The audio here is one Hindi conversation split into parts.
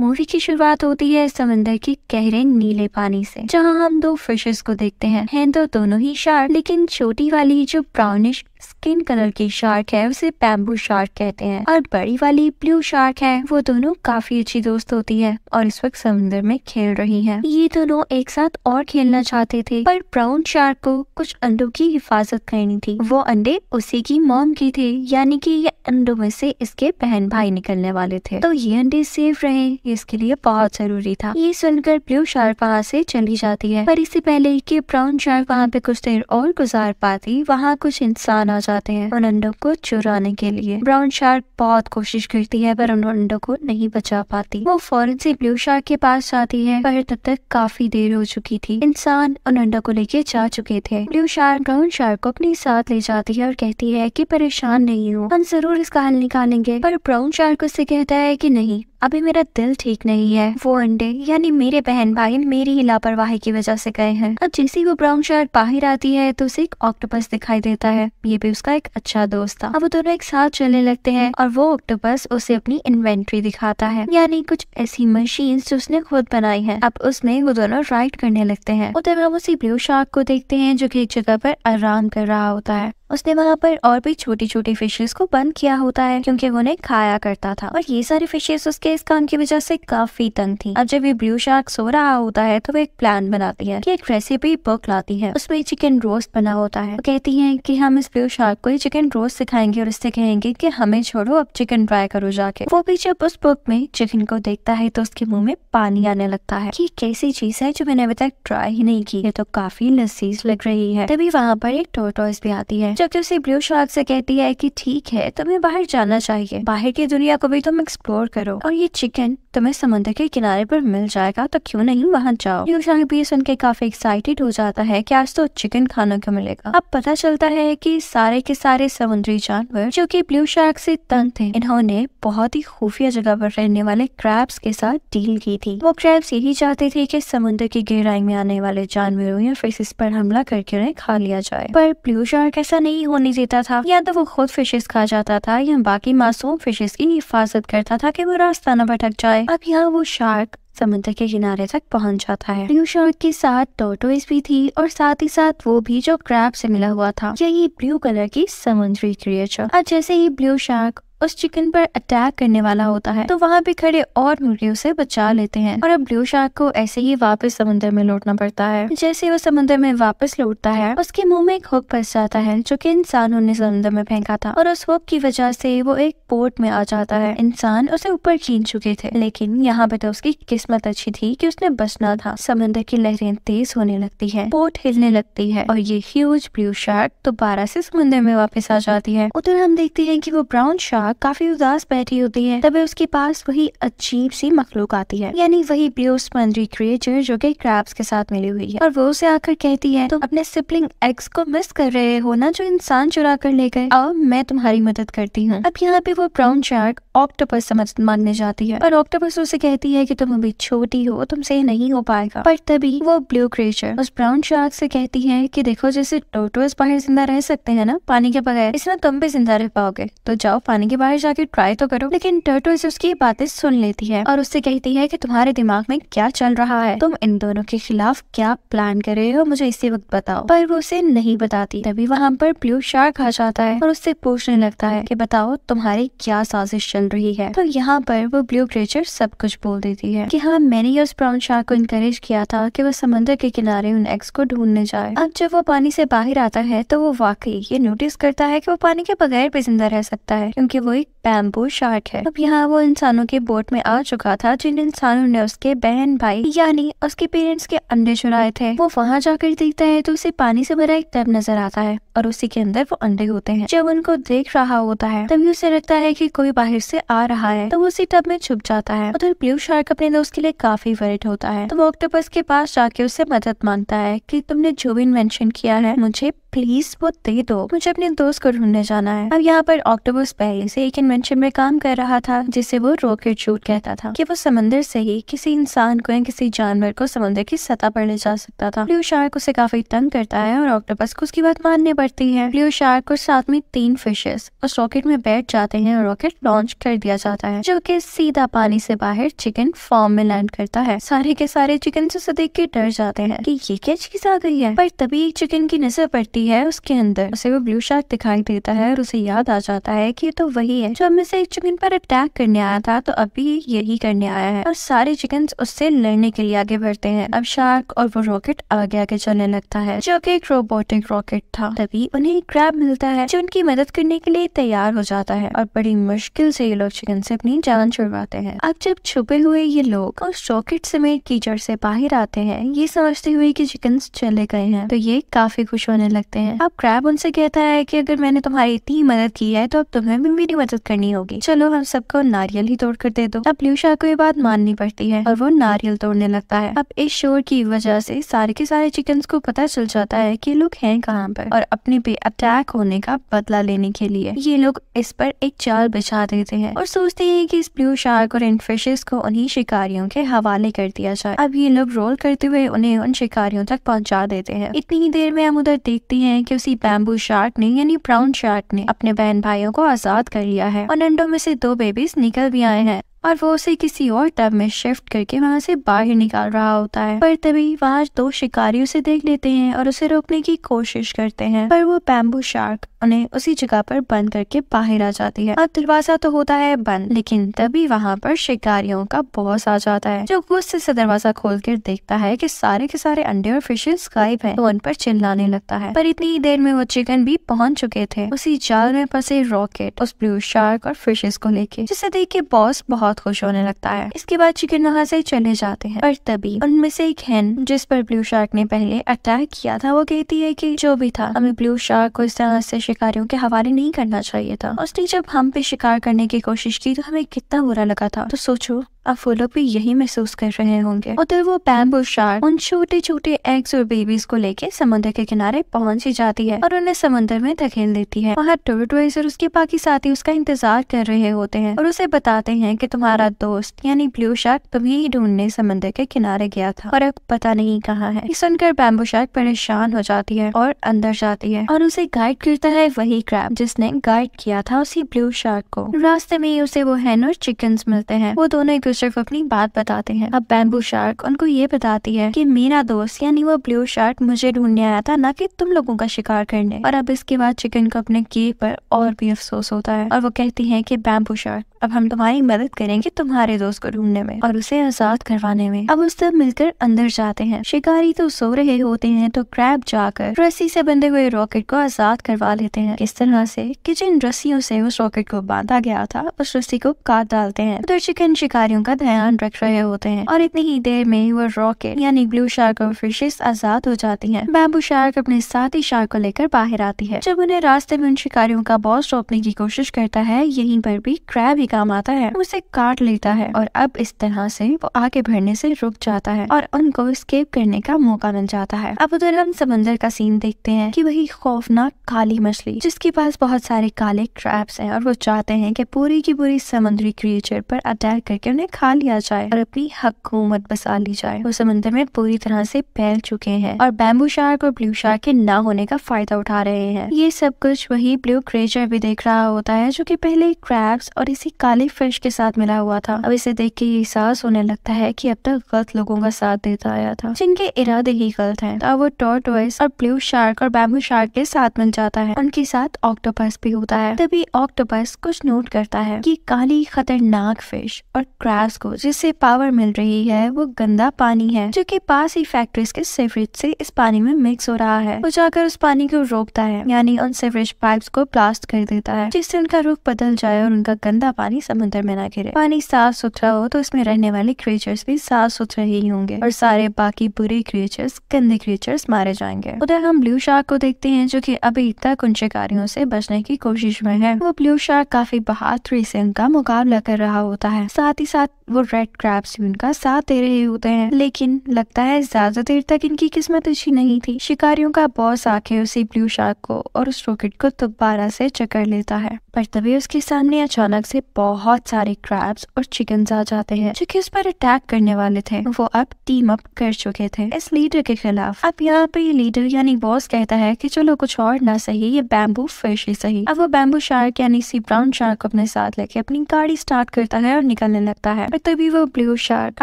मूवी की शुरुआत होती है समंदर की गहरे नीले पानी से जहां हम दो फिशेस को देखते हैं हैं तो दोनों ही शार्क लेकिन छोटी वाली जो ब्राउनिश स्किन कलर की शार्क है उसे बैम्बू शार्क कहते हैं और बड़ी वाली ब्लू शार्क है वो दोनों काफी अच्छी दोस्त होती है और इस वक्त समुद्र में खेल रही है ये दोनों एक साथ और खेलना चाहते थे पर ब्राउन शार्क को कुछ अंडों की हिफाजत करनी थी वो अंडे उसी की मॉम की थे यानी कि ये अंडों में से इसके बहन भाई निकलने वाले थे तो ये अंडे सेफ रहे इसके लिए बहुत जरूरी था ये सुनकर ब्लू शार्क वहाँ से चली जाती है पर इससे पहले की ब्राउन शार्क वहाँ पे कुछ देर और गुजार पाती वहाँ कुछ इंसान बना जाते हैं उन अंडों को चुराने के लिए ब्राउन शार्क बहुत कोशिश करती है पर उन अंडों को नहीं बचा पाती वो फौरन से ब्लू शार्क के पास जाती है पर तब तक काफी देर हो चुकी थी इंसान उन अंडों को लेके जा चुके थे ब्लू शार्क ब्राउन शार्क को अपने साथ ले जाती है और कहती है की परेशान नहीं हो हम जरूर इसका हल निकालेंगे पर ब्राउन शार्क उससे कहता है की नहीं अभी मेरा दिल ठीक नहीं है वो अंडे यानी मेरे बहन भाई मेरी ही लापरवाही की वजह से गए हैं अब जैसे वो ब्राउन शर्ट बाहर आती है तो उसे एक ऑक्टोपस दिखाई देता है ये भी उसका एक अच्छा दोस्त था अब वो दोनों एक साथ चलने लगते हैं और वो ऑक्टोपस उसे अपनी इन्वेंट्री दिखाता है यानी कुछ ऐसी मशीन जो उसने खुद बनाई है अब उसमें वो दोनों राइड करने लगते हैं उधर हम उसी ब्लू शार्क को देखते हैं जो की एक जगह पर आराम कर रहा होता है उसने वहाँ पर और भी छोटी छोटी फिशेज को बंद किया होता है क्योंकि वो उन्हें खाया करता था और ये सारी फिशेज उसके इस काम की वजह से काफी तंग थी अब जब ये ब्लू शार्क सो रहा होता है तो वो एक प्लान बनाती है कि एक रेसिपी बुक लाती है उसमें चिकन रोस्ट बना होता है वो कहती है की हम इस ब्लू शार्क को चिकन रोस्ट सिखाएंगे और इससे कहेंगे की हमें छोड़ो अब चिकन ट्राई करो जाके वो भी जब उस बुक में चिकन को देखता है तो उसके मुंह में पानी आने लगता है की कैसी चीज है जो मैंने अभी तक ट्राई ही नहीं की है तो काफी लजीज लग रही है तभी वहाँ पर एक टोटोस भी आती है जब से ब्लू शार्क से कहती है कि ठीक है तुम्हें बाहर जाना चाहिए बाहर की दुनिया को भी तुम एक्सप्लोर करो और ये चिकन तुम्हें समुद्र के किनारे पर मिल जाएगा तो क्यों नहीं वहाँ जाओ ब्लू शार्क भी सुन के काफी एक्साइटेड हो जाता है की आज तो चिकन खाना क्यों मिलेगा अब पता चलता है की सारे के सारे समुद्री जानवर जो की ब्लू शार्क से तंग थे इन्होंने बहुत ही खुफिया जगह पर रहने वाले क्रैप्स के साथ डील की थी वो क्रैप्स यही चाहते थे की समुद्र की गहराई में आने वाले जानवरों या फिर इस पर हमला करके उन्हें खा लिया जाए पर ब्लू शार्क ऐसा नहीं नहीं होने देता था या तो वो खुद फिशेस खा जाता था या बाकी मासूम फिशेस की हिफाजत करता था कि वो रास्ता न भटक जाए अब यहाँ वो शार्क समुद्र के किनारे तक पहुंच जाता है ब्लू शार्क के साथ टोटोइस भी थी और साथ ही साथ वो भी जो क्रैप से मिला हुआ था यही ब्लू कलर की समुद्री क्रिएचर और जैसे ही ब्लू शार्क उस चिकन पर अटैक करने वाला होता है तो वहाँ पे खड़े और मुर्गी उसे बचा लेते हैं और अब ब्लू शार्क को ऐसे ही वापस समुद्र में लौटना पड़ता है जैसे वो समुद्र में वापस लौटता है उसके मुंह में एक हुक फंस जाता है जो की इंसानों ने समुद्र में फेंका था और उस हुक की वजह से वो एक पोर्ट में आ जाता है इंसान उसे ऊपर खींच चुके थे लेकिन यहाँ पे तो उसकी किस्मत अच्छी थी की उसने बचना था समुद्र की लहरें तेज होने लगती है पोर्ट हिलने लगती है और ये ह्यूज ब्लू शार्क दोबारा से समुद्र में वापस आ जाती है उधर हम देखते हैं की वो ब्राउन शार्क दिमाग काफी उदास बैठी होती है तभी उसके पास वही अजीब सी मखलूक आती है यानी वही ब्लू मंदिर क्रिएटर जो की क्रैप्स के साथ मिली हुई है और वो उसे आकर कहती है तुम अपने सिपलिंग एक्स को मिस कर रहे हो ना जो इंसान चुरा कर ले गए और मैं तुम्हारी मदद करती हूँ अब यहाँ पे वो ब्राउन चार्क ऑक्टोपस से मदद मांगने जाती है और ऑक्टोपस उसे कहती है की तुम अभी छोटी हो तुमसे नहीं हो पाएगा पर तभी वो ब्लू क्रिएचर उस ब्राउन शार्क से कहती है की देखो जैसे टोटोस बाहर जिंदा रह सकते हैं ना पानी के बगैर इसमें तुम भी जिंदा रह पाओगे तो जाओ पानी के बाहर जाके ट्राई तो करो लेकिन टर्टल्स उसकी बातें सुन लेती है और उससे कहती है की तुम्हारे दिमाग में क्या चल रहा है तुम इन दोनों के खिलाफ क्या प्लान कर रहे हो मुझे इसी वक्त बताओ पर वो उसे नहीं बताती तभी वहाँ पर ब्लू शार्क आ जाता है और उससे पूछने लगता है की बताओ तुम्हारी क्या साजिश चल रही है तो यहाँ पर वो ब्लू क्रेचर सब कुछ बोल देती है की हाँ मैंने उस ब्राउन शार्क को इनकरेज किया था की वो समुद्र के किनारे उन एक्स को ढूंढने जाए अब जब वो पानी से बाहर आता है तो वो वाकई ये नोटिस करता है की वो पानी के बगैर भी जिंदा रह सकता है क्योंकि वो वो एक बैम्बू शार्क है अब यहाँ वो इंसानों के बोट में आ चुका था जिन इंसानों ने उसके बहन भाई यानी उसके पेरेंट्स के अंडे चुराए थे वो वहाँ जाकर देखता है तो उसे पानी से भरा एक टब नजर आता है और उसी के अंदर वो अंडे होते हैं जब उनको देख रहा होता है तभी उसे लगता है की कोई बाहर से आ रहा है तो वो उसी टब में छुप जाता है उधर ब्लू शार्क अपने दोस्त के लिए काफी वर्ड होता है तो वो ऑक्टोपस के पास जाके उससे मदद मांगता है की तुमने जो भी इन्वेंशन किया है मुझे प्लीज वो दे दो मुझे अपने दोस्त को ढूंढने जाना है अब यहाँ पर ऑक्टोपस पहले से एक इन्वेंशन में काम कर रहा था जिसे वो रॉकेट शूट कहता था कि वो समंदर से ही किसी इंसान को या किसी जानवर को समंदर की सतह पर ले जा सकता था ब्लू शार्क उसे काफी तंग करता है और ऑक्टोपस को उसकी बात माननी पड़ती है ब्लू शार्क और साथ में तीन फिशेस उस रॉकेट में बैठ जाते हैं और रॉकेट लॉन्च कर दिया जाता है जो की सीधा पानी से बाहर चिकन फॉर्म में लैंड करता है सारे के सारे चिकन उसे देख के डर जाते हैं की ये क्या चीज आ गई है पर तभी एक चिकन की नजर पड़ती है उसके अंदर उसे वो ब्लू शार्क दिखाई देता है और उसे याद आ जाता है की तो वही है जो हमें से एक चिकन पर अटैक करने आया था तो अभी यही करने आया है और सारे चिकन उससे लड़ने के लिए आगे बढ़ते हैं अब शार्क और वो रॉकेट आगे आगे चलने लगता है जो की एक रोबोटिक रॉकेट था तभी उन्हें एक क्रैब मिलता है जो उनकी मदद करने के लिए तैयार हो जाता है और बड़ी मुश्किल से ये लोग चिकन से अपनी जान छुड़वाते हैं अब जब छुपे हुए ये लोग उस रॉकेट समेत कीचड़ से बाहर आते हैं ये समझते हुए की चिकन चले गए हैं तो ये काफी खुश होने लगते हैं अब क्रैब उनसे कहता है की अगर मैंने तुम्हारी इतनी मदद की है तो अब तुम्हें भी मेरी मदद करनी होगी चलो हम सबको नारियल ही तोड़ कर दे दो अब ल्यूशा को ये बात माननी पड़ती है और वो नारियल तोड़ने लगता है अब इस शोर की वजह से सारे के सारे चिकन को पता चल जाता है की लोग है कहाँ पर और अपने पे अटैक होने का बदला लेने के लिए ये लोग इस पर एक चाल बिछा देते हैं और सोचते हैं की इस ब्लू शार्क और इन फिशेस को उन्हीं शिकारियों के हवाले कर दिया जाए अब ये लोग रोल करते हुए उन्हें उन शिकारियों तक पहुंचा देते हैं इतनी ही देर में हम उधर देखते हैं कि उसी बैम्बू शार्क ने यानी ब्राउन शार्क ने अपने बहन भाइयों को आजाद कर कर लिया है और अंडों में से दो बेबीज निकल भी आए हैं और वो उसे किसी और टब में शिफ्ट करके वहाँ से बाहर निकाल रहा होता है पर तभी वहाँ दो शिकारी उसे देख लेते हैं और उसे रोकने की कोशिश करते हैं पर वो बैम्बू शार्क उन्हें उसी जगह पर बंद करके बाहर आ जाती है और दरवाजा तो होता है बंद लेकिन तभी वहाँ पर शिकारियों का बॉस आ जाता है जो गुस्से से दरवाजा खोल कर देखता है की सारे के सारे अंडे और फिशेज गायब है तो उन पर चिल्लाने लगता है पर इतनी देर में वो चिकन भी पहुंच चुके थे उसी जाल में फंसे रॉकेट उस ब्लू शार्क और फिशेज को लेके जिसे देख के बॉस बहुत बहुत खुश होने लगता है इसके बाद चिकन वहाँ से चले जाते हैं पर तभी उनमें से एक हैन जिस पर ब्लू शार्क ने पहले अटैक किया था वो कहती है की जो भी था हमें ब्लू शार्क को इस तरह से शिकारियों के हवाले नहीं करना चाहिए था उसने जब हम पे शिकार करने की कोशिश की तो हमें कितना बुरा लगा था तो सोचो अब वो लोग भी यही महसूस कर रहे होंगे उधर वो बैम्बू शार्क उन छोटे छोटे एग्स और बेबीज को लेके समुद्र के किनारे पहुंच ही जाती है और उन्हें समुद्र में धकेल देती है वहाँ टोरटोइस और उसके बाकी साथी उसका इंतजार कर रहे होते हैं और उसे बताते हैं कि तुम्हारा दोस्त यानी ब्लू शार्क तुम्हें ही ढूंढने समुद्र के किनारे गया था और अब पता नहीं कहाँ है सुनकर बैम्बू शार्क परेशान हो जाती है और अंदर जाती है और उसे गाइड करता है वही क्रैप जिसने गाइड किया था उसी ब्लू शार्क को रास्ते में ही उसे वो हैन और चिकन मिलते हैं वो दोनों को सिर्फ अपनी बात बताते हैं अब बैम्बू शार्क उनको ये बताती है की मेरा दोस्त यानी वो ब्लू शार्क मुझे ढूंढने आया था न की तुम लोगों का शिकार करने और अब इसके बाद चिकन को अपने केक पर और भी अफसोस होता है और वो कहती है की बैम्बू शार्क अब हम तुम्हारी मदद करेंगे तुम्हारे दोस्त को ढूंढने में और उसे आजाद करवाने में अब उस सब मिलकर अंदर जाते हैं शिकारी तो सो रहे होते हैं तो क्रैब जाकर रस्सी से बंधे हुए रॉकेट को आजाद करवा लेते हैं इस तरह से कि जिन रस्सियों से उस रॉकेट को बांधा गया था उस रस्सी को काट डालते हैं उधर तो चिकन शिकारियों का ध्यान रख रहे होते हैं और इतनी ही देर में वो रॉकेट यानी ब्लू शार्क और फिशेस आजाद हो जाती है बैबू शार्क अपने साथी शार्क को लेकर बाहर आती है जब उन्हें रास्ते में उन शिकारियों का बॉस रोकने की कोशिश करता है यही पर भी क्रैब काम आता है उसे काट लेता है और अब इस तरह से वो आगे बढ़ने से रुक जाता है और उनको स्केप करने का मौका मिल जाता है अब उधर हम समंदर का सीन देखते हैं कि वही खौफनाक काली मछली जिसके पास बहुत सारे काले क्रैप्स हैं और वो चाहते हैं कि पूरी की पूरी समुद्री क्रिएचर पर अटैक करके उन्हें खा लिया जाए और अपनी हकूमत बसा ली जाए वो समंदर में पूरी तरह से फैल चुके हैं और बैम्बू शार्क और ब्लू शार्क के ना होने का फायदा उठा रहे हैं ये सब कुछ वही ब्लू क्रिएचर भी देख रहा होता है जो की पहले क्रैप्स और इसी काली फिश के साथ मिला हुआ था अब इसे देख के ये एहसास होने लगता है कि अब तक गलत लोगों का साथ देता आया था जिनके इरादे ही गलत हैं। अब वो वॉइस और ब्लू शार्क और बैम्बू शार्क के साथ मिल जाता है उनके साथ ऑक्टोपस भी होता है तभी ऑक्टोपस कुछ नोट करता है की काली खतरनाक फिश और क्रैस को जिससे पावर मिल रही है वो गंदा पानी है जो की पास ही फैक्ट्रीज के सेवरेज से इस पानी में मिक्स हो रहा है वो जाकर उस पानी को रोकता है यानी उन सेवरेज पाइप को ब्लास्ट कर देता है जिससे उनका रुख बदल जाए और उनका गंदा पानी पानी समुद्र में ना गिरे पानी साफ सुथरा हो तो इसमें रहने वाले क्रिएचर्स भी साफ सुथरे ही होंगे और सारे बाकी बुरे क्रिएचर्स गंदे क्रिएचर्स मारे जाएंगे उधर हम ब्लू शार्क को देखते हैं जो की अभी तक उन शिकारियों से बचने की कोशिश में है वो ब्लू शार्क काफी बहादुरी से उनका मुकाबला कर रहा होता है साथ ही साथ वो रेड क्रैप्स भी उनका साथ दे रहे होते हैं लेकिन लगता है ज्यादा देर तक इनकी किस्मत अच्छी नहीं थी शिकारियों का बॉस आके उसी ब्लू शार्क को और उस रॉकेट को दोबारा से चकर लेता है पर तभी उसके सामने अचानक से बहुत सारे क्रैब्स और चिकन आ जाते हैं जो की उस पर अटैक करने वाले थे वो अब टीम अप कर चुके थे इस लीडर के खिलाफ अब यहाँ पे ये लीडर यानी बॉस कहता है की चलो कुछ और ना सही ये बैम्बू फिश ही सही अब वो बैम्बू शार्क यानी सी ब्राउन शार्क अपने साथ लेके अपनी गाड़ी स्टार्ट करता है और निकलने लगता है और तभी वो ब्लू शार्क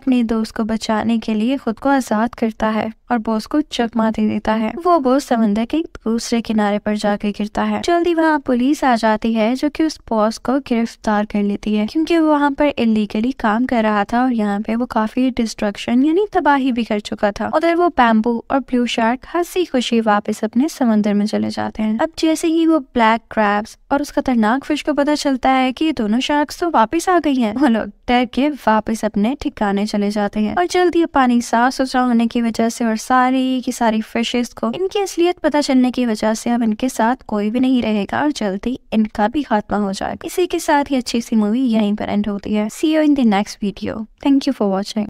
अपने दोस्त को बचाने के लिए खुद को आजाद करता है और बॉस को चकमा दे देता है वो बॉस समंदर के दूसरे किनारे पर जाके गिरता है जल्दी वहाँ पुलिस आ जाती है जो की उस बॉस को गिरफ्तार कर लेती है क्योंकि वो वहाँ पर इलीगली काम कर रहा था और यहाँ पे वो काफी डिस्ट्रक्शन यानी तबाही भी कर चुका था उधर वो बैम्बू और ब्लू शार्क हंसी खुशी वापस अपने समंदर में चले जाते हैं अब जैसे ही वो ब्लैक क्रैब्स और उस खतरनाक फिश को पता चलता है की दोनों शार्क तो वापिस आ गई है वो लोग डर के वापिस अपने ठिकाने चले जाते हैं और जल्दी पानी साफ सुथरा होने की वजह से और सारी की सारी फिशेज को इनकी असलियत पता चलने की वजह से अब इनके साथ कोई भी नहीं रहेगा और जल्दी इनका भी खात्मा हो जाएगा इसी के साथ ही अच्छी सी मूवी यहीं पर एंड होती है see you in the next video thank you for watching